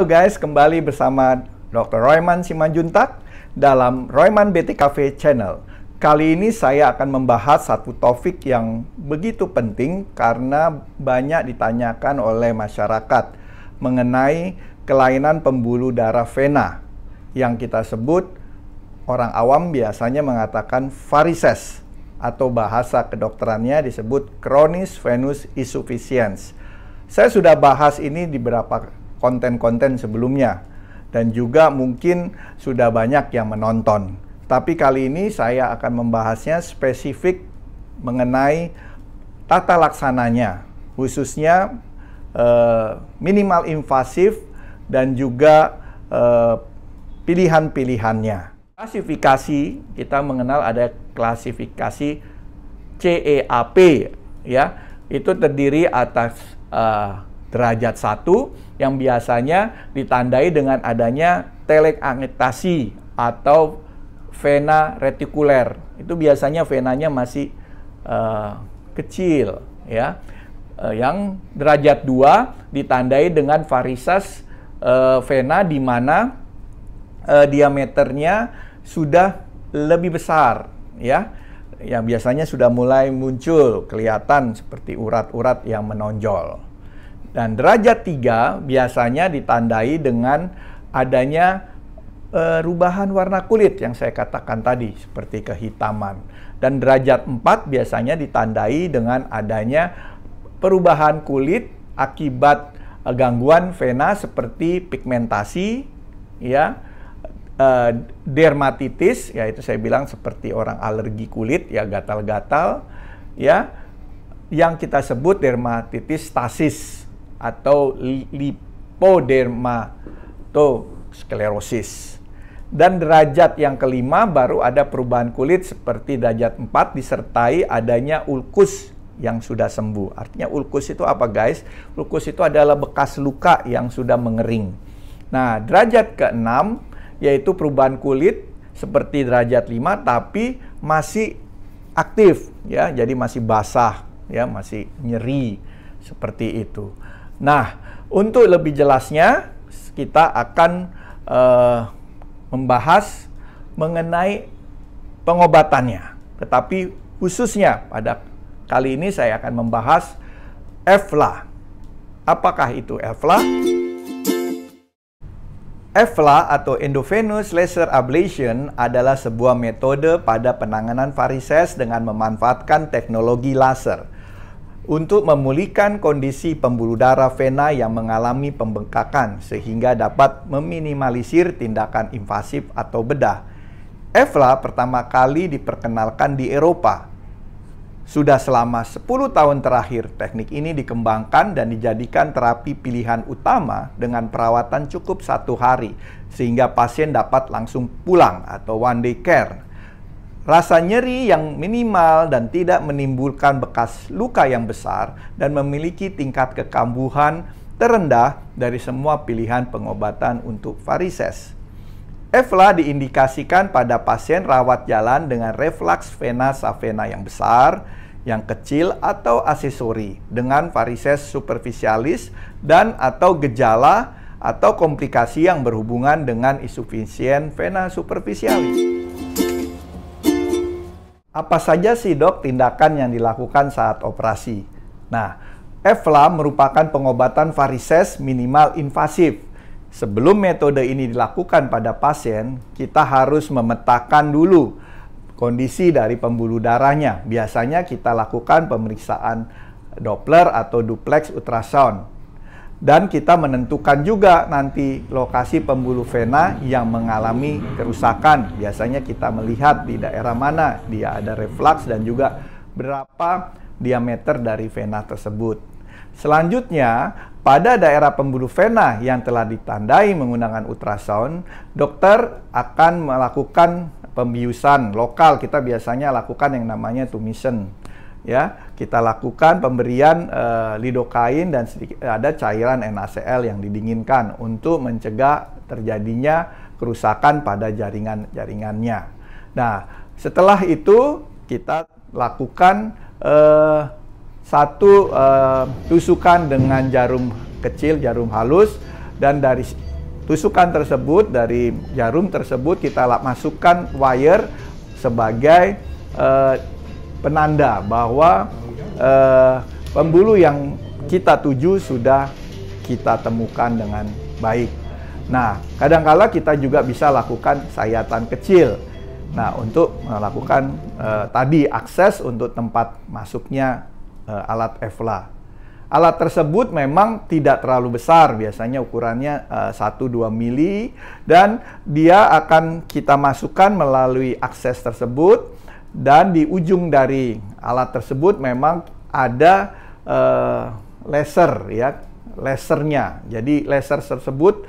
Halo guys, kembali bersama Dr. Royman Simanjuntak dalam Royman BT Cafe Channel. Kali ini saya akan membahas satu topik yang begitu penting karena banyak ditanyakan oleh masyarakat mengenai kelainan pembuluh darah vena yang kita sebut orang awam biasanya mengatakan varises atau bahasa kedokterannya disebut kronis venus insufficiency. Saya sudah bahas ini di beberapa konten-konten sebelumnya dan juga mungkin sudah banyak yang menonton. Tapi kali ini saya akan membahasnya spesifik mengenai tata laksananya, khususnya eh, minimal invasif dan juga eh, pilihan-pilihannya. Klasifikasi kita mengenal ada klasifikasi CEAP ya. Itu terdiri atas uh, derajat 1 yang biasanya ditandai dengan adanya telekangitasi atau vena retikuler. Itu biasanya venanya masih uh, kecil ya. Uh, yang derajat 2 ditandai dengan varises uh, vena di mana uh, diameternya sudah lebih besar ya. Yang biasanya sudah mulai muncul kelihatan seperti urat-urat yang menonjol. Dan derajat 3 biasanya ditandai dengan adanya perubahan warna kulit yang saya katakan tadi seperti kehitaman. Dan derajat 4 biasanya ditandai dengan adanya perubahan kulit akibat e, gangguan vena seperti pigmentasi ya e, dermatitis ya itu saya bilang seperti orang alergi kulit ya gatal-gatal ya yang kita sebut dermatitis stasis atau sklerosis Dan derajat yang kelima baru ada perubahan kulit seperti derajat 4 disertai adanya ulkus yang sudah sembuh. Artinya ulkus itu apa guys? Ulkus itu adalah bekas luka yang sudah mengering. Nah, derajat ke-6 yaitu perubahan kulit seperti derajat 5 tapi masih aktif ya, jadi masih basah ya, masih nyeri seperti itu. Nah, untuk lebih jelasnya kita akan uh, membahas mengenai pengobatannya. Tetapi khususnya pada kali ini saya akan membahas EFLA. Apakah itu EFLA? EFLA atau endovenous laser ablation adalah sebuah metode pada penanganan varises dengan memanfaatkan teknologi laser untuk memulihkan kondisi pembuluh darah vena yang mengalami pembengkakan sehingga dapat meminimalisir tindakan invasif atau bedah. EVLA pertama kali diperkenalkan di Eropa. Sudah selama 10 tahun terakhir, teknik ini dikembangkan dan dijadikan terapi pilihan utama dengan perawatan cukup satu hari, sehingga pasien dapat langsung pulang atau one day care. Rasa nyeri yang minimal dan tidak menimbulkan bekas luka yang besar dan memiliki tingkat kekambuhan terendah dari semua pilihan pengobatan untuk varises. EVLA diindikasikan pada pasien rawat jalan dengan refleks vena savena yang besar, yang kecil atau aksesori dengan varises superficialis dan atau gejala atau komplikasi yang berhubungan dengan insufisien vena superficialis. Apa saja sih dok tindakan yang dilakukan saat operasi? Nah, EVLA merupakan pengobatan varises minimal invasif. Sebelum metode ini dilakukan pada pasien, kita harus memetakan dulu kondisi dari pembuluh darahnya. Biasanya kita lakukan pemeriksaan Doppler atau duplex ultrasound dan kita menentukan juga nanti lokasi pembuluh vena yang mengalami kerusakan. Biasanya kita melihat di daerah mana dia ada refleks dan juga berapa diameter dari vena tersebut. Selanjutnya, pada daerah pembuluh vena yang telah ditandai menggunakan ultrasound, dokter akan melakukan pembiusan lokal. Kita biasanya lakukan yang namanya tumisen ya kita lakukan pemberian e, eh, lidokain dan sedikit, eh, ada cairan NaCl yang didinginkan untuk mencegah terjadinya kerusakan pada jaringan-jaringannya. Nah, setelah itu kita lakukan e, satu e, tusukan dengan jarum kecil, jarum halus dan dari tusukan tersebut dari jarum tersebut kita masukkan wire sebagai e, penanda bahwa uh, eh, pembulu yang kita tuju sudah kita temukan dengan baik. Nah, kadangkala kita juga bisa lakukan sayatan kecil. Nah, untuk melakukan uh, tadi akses untuk tempat masuknya uh, alat EFLA. Alat tersebut memang tidak terlalu besar, biasanya ukurannya uh, 1-2 mili dan dia akan kita masukkan melalui akses tersebut dan di ujung dari alat tersebut memang ada uh, laser ya lasernya jadi laser tersebut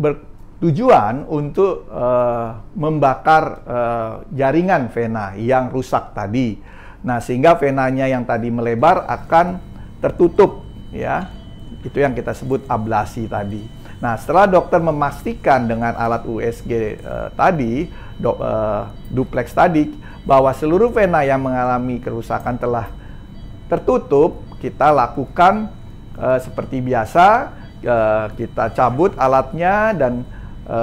bertujuan untuk uh, membakar uh, jaringan vena yang rusak tadi nah sehingga venanya yang tadi melebar akan tertutup ya itu yang kita sebut ablasi tadi nah setelah dokter memastikan dengan alat USG uh, tadi do, uh, duplex tadi bahwa seluruh vena yang mengalami kerusakan telah tertutup, kita lakukan e, seperti biasa, e, kita cabut alatnya dan e,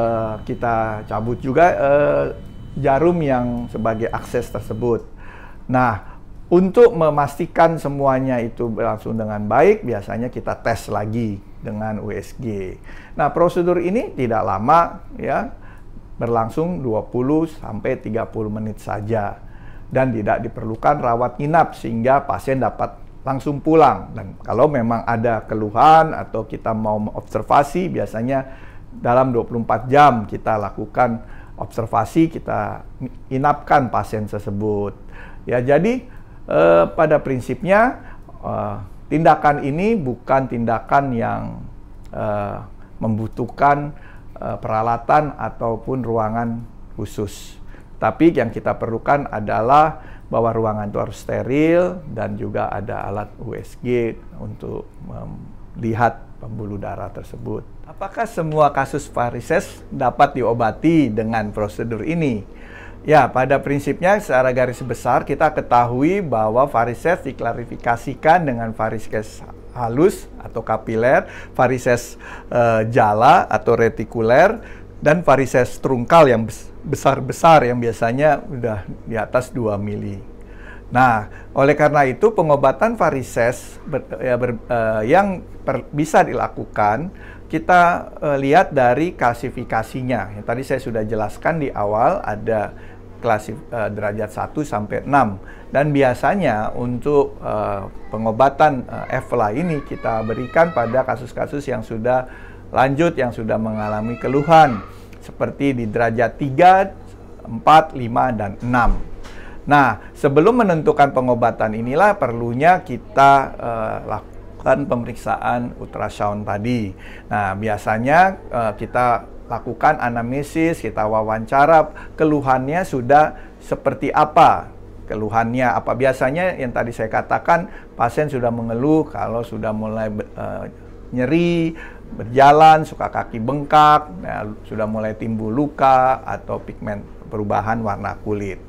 kita cabut juga e, jarum yang sebagai akses tersebut. Nah, untuk memastikan semuanya itu berlangsung dengan baik, biasanya kita tes lagi dengan USG. Nah, prosedur ini tidak lama ya berlangsung 20 30 menit saja dan tidak diperlukan rawat inap sehingga pasien dapat langsung pulang dan kalau memang ada keluhan atau kita mau observasi biasanya dalam 24 jam kita lakukan observasi kita inapkan pasien tersebut ya jadi eh, pada prinsipnya eh, tindakan ini bukan tindakan yang eh, membutuhkan Eh, peralatan ataupun ruangan khusus. Tapi yang kita perlukan adalah bahwa ruangan itu harus steril dan juga ada alat USG untuk melihat pembuluh darah tersebut. Apakah semua kasus varises dapat diobati dengan prosedur ini? Ya, pada prinsipnya secara garis besar kita ketahui bahwa varises diklarifikasikan dengan varises halus atau kapiler, varises uh, eh, jala atau retikuler, dan varises trungkal yang besar-besar yang biasanya udah di atas 2 mili. Nah, oleh karena itu pengobatan varises ber, ya, ber, uh, yang per, bisa dilakukan kita uh, lihat dari klasifikasinya. Yang tadi saya sudah jelaskan di awal ada kelas uh, eh, derajat 1 sampai 6 dan biasanya untuk uh, pengobatan uh, eh, EVLA ini kita berikan pada kasus-kasus yang sudah lanjut yang sudah mengalami keluhan seperti di derajat 3, 4, 5 dan 6. Nah, sebelum menentukan pengobatan inilah perlunya kita uh, lakukan pemeriksaan ultrasound tadi. Nah, biasanya uh, kita lakukan anamnesis, kita wawancara, keluhannya sudah seperti apa keluhannya apa biasanya yang tadi saya katakan pasien sudah mengeluh kalau sudah mulai uh, nyeri berjalan suka kaki bengkak ya, sudah mulai timbul luka atau pigmen perubahan warna kulit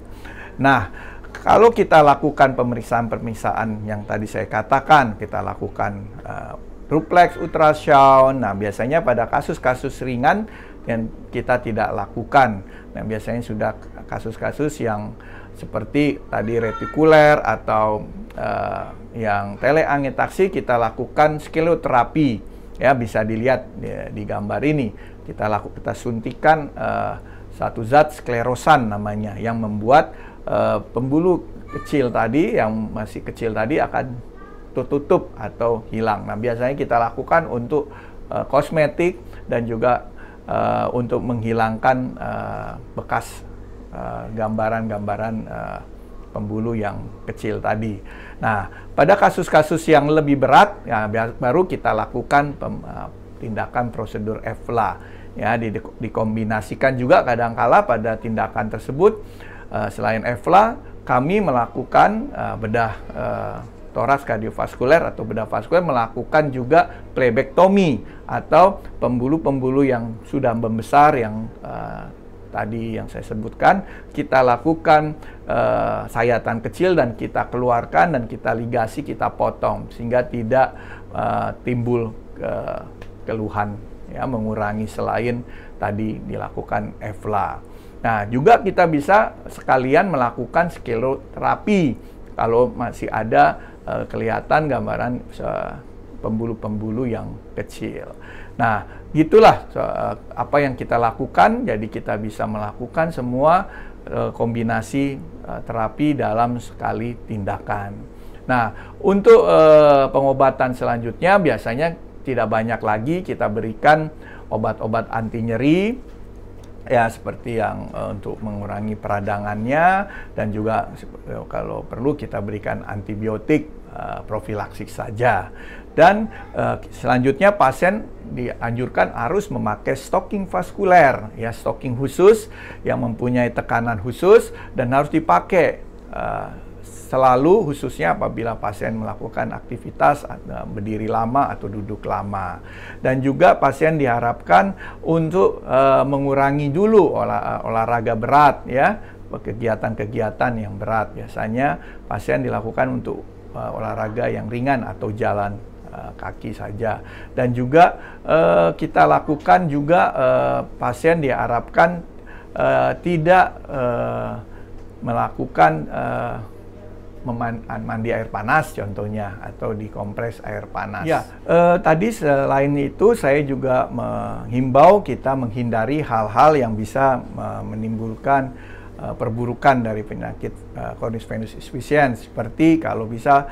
nah kalau kita lakukan pemeriksaan-pemeriksaan yang tadi saya katakan kita lakukan uh, eh, ruplex ultrasound nah biasanya pada kasus-kasus ringan yang kita tidak lakukan. Nah, biasanya sudah kasus-kasus yang seperti tadi retikuler atau uh, yang teleangitaksi kita lakukan skelioterapi ya bisa dilihat ya, di gambar ini kita lakukan kita suntikan uh, satu zat sklerosan namanya yang membuat uh, pembuluh kecil tadi yang masih kecil tadi akan tutup atau hilang. Nah biasanya kita lakukan untuk uh, kosmetik dan juga uh, untuk menghilangkan uh, bekas eh, gambaran-gambaran uh, uh, pembuluh yang kecil tadi. Nah, pada kasus-kasus yang lebih berat, ya, baru kita lakukan pem, uh, tindakan prosedur EFLA. Ya, dikombinasikan juga kadangkala pada tindakan tersebut, uh, selain EFLA, kami melakukan uh, bedah uh, toras kardiovaskuler atau bedah vaskuler melakukan juga plebektomi atau pembuluh-pembuluh yang sudah membesar yang uh, tadi yang saya sebutkan kita lakukan uh, sayatan kecil dan kita keluarkan dan kita ligasi kita potong sehingga tidak uh, timbul uh, keluhan ya mengurangi selain tadi dilakukan EFLA. Nah, juga kita bisa sekalian melakukan skleroterapi kalau masih ada uh, kelihatan gambaran eh, pembulu-pembulu yang kecil. Nah, gitulah uh, apa yang kita lakukan. Jadi kita bisa melakukan semua uh, kombinasi uh, terapi dalam sekali tindakan. Nah, untuk uh, pengobatan selanjutnya biasanya tidak banyak lagi kita berikan obat-obat anti nyeri ya seperti yang uh, untuk mengurangi peradangannya dan juga uh, kalau perlu kita berikan antibiotik uh, profilaksik saja. Dan uh, selanjutnya pasien dianjurkan harus memakai stocking vaskuler, ya stocking khusus yang mempunyai tekanan khusus dan harus dipakai uh, selalu khususnya apabila pasien melakukan aktivitas eh, berdiri lama atau duduk lama dan juga pasien diharapkan untuk uh, mengurangi dulu olah, eh, olahraga berat ya kegiatan-kegiatan yang berat biasanya pasien dilakukan untuk uh, olahraga yang ringan atau jalan kaki saja dan juga eh, kita lakukan juga eh, pasien diharapkan eh, tidak melakukan mandi air panas contohnya atau dikompres air panas. Ya, eh, tadi selain itu saya juga menghimbau kita menghindari hal-hal yang bisa menimbulkan eh, perburukan dari penyakit eh, chronic venous insufficiency seperti kalau bisa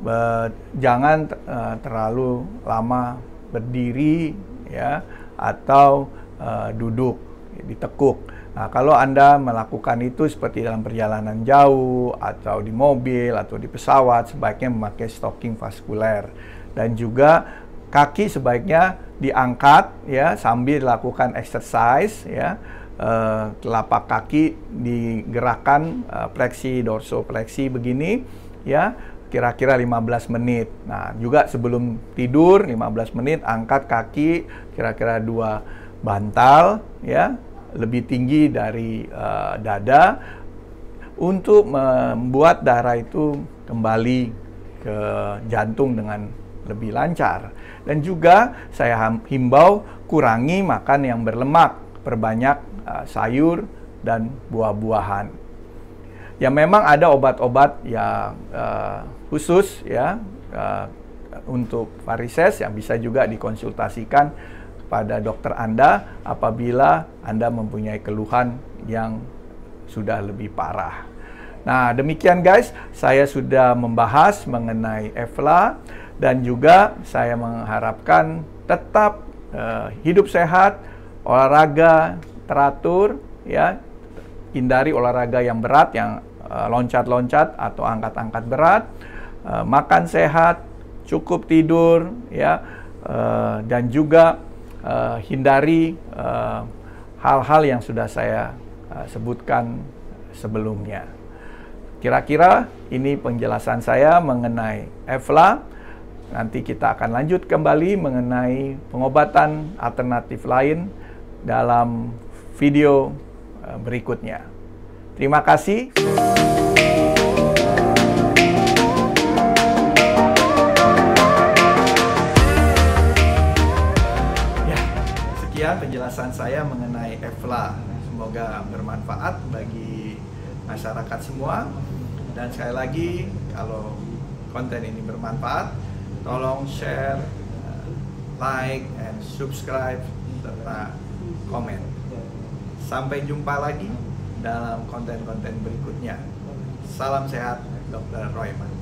eh, jangan eh, terlalu lama berdiri ya atau eh, duduk ditekuk Nah, kalau Anda melakukan itu seperti dalam perjalanan jauh, atau di mobil, atau di pesawat, sebaiknya memakai stocking vaskuler. Dan juga kaki sebaiknya diangkat ya sambil dilakukan exercise ya. Eh, telapak kaki digerakkan eh, fleksi dorso fleksi begini ya kira-kira 15 menit. Nah, juga sebelum tidur 15 menit angkat kaki kira-kira dua bantal ya lebih tinggi dari uh, dada untuk membuat darah itu kembali ke jantung dengan lebih lancar. Dan juga saya himbau kurangi makan yang berlemak, perbanyak eh, sayur dan buah-buahan. Ya memang ada obat-obat yang uh, khusus ya uh, untuk varises yang bisa juga dikonsultasikan pada dokter Anda apabila Anda mempunyai keluhan yang sudah lebih parah. Nah, demikian guys, saya sudah membahas mengenai efla dan juga saya mengharapkan tetap uh, hidup sehat, olahraga teratur ya. Hindari olahraga yang berat yang eh, loncat-loncat uh, atau angkat-angkat berat. uh, makan sehat, cukup tidur ya. dan juga uh, hindari eh, hal-hal uh, yang sudah saya uh, sebutkan sebelumnya. Kira-kira ini penjelasan saya mengenai Efla. Nanti kita akan lanjut kembali mengenai pengobatan alternatif lain dalam video berikutnya. Terima kasih. ya penjelasan saya mengenai EFLA. Semoga bermanfaat bagi masyarakat semua. Dan sekali lagi, kalau konten ini bermanfaat, tolong share, eh, like, and subscribe, serta komen. Sampai jumpa lagi dalam konten-konten berikutnya. Salam sehat, Dr. Royman.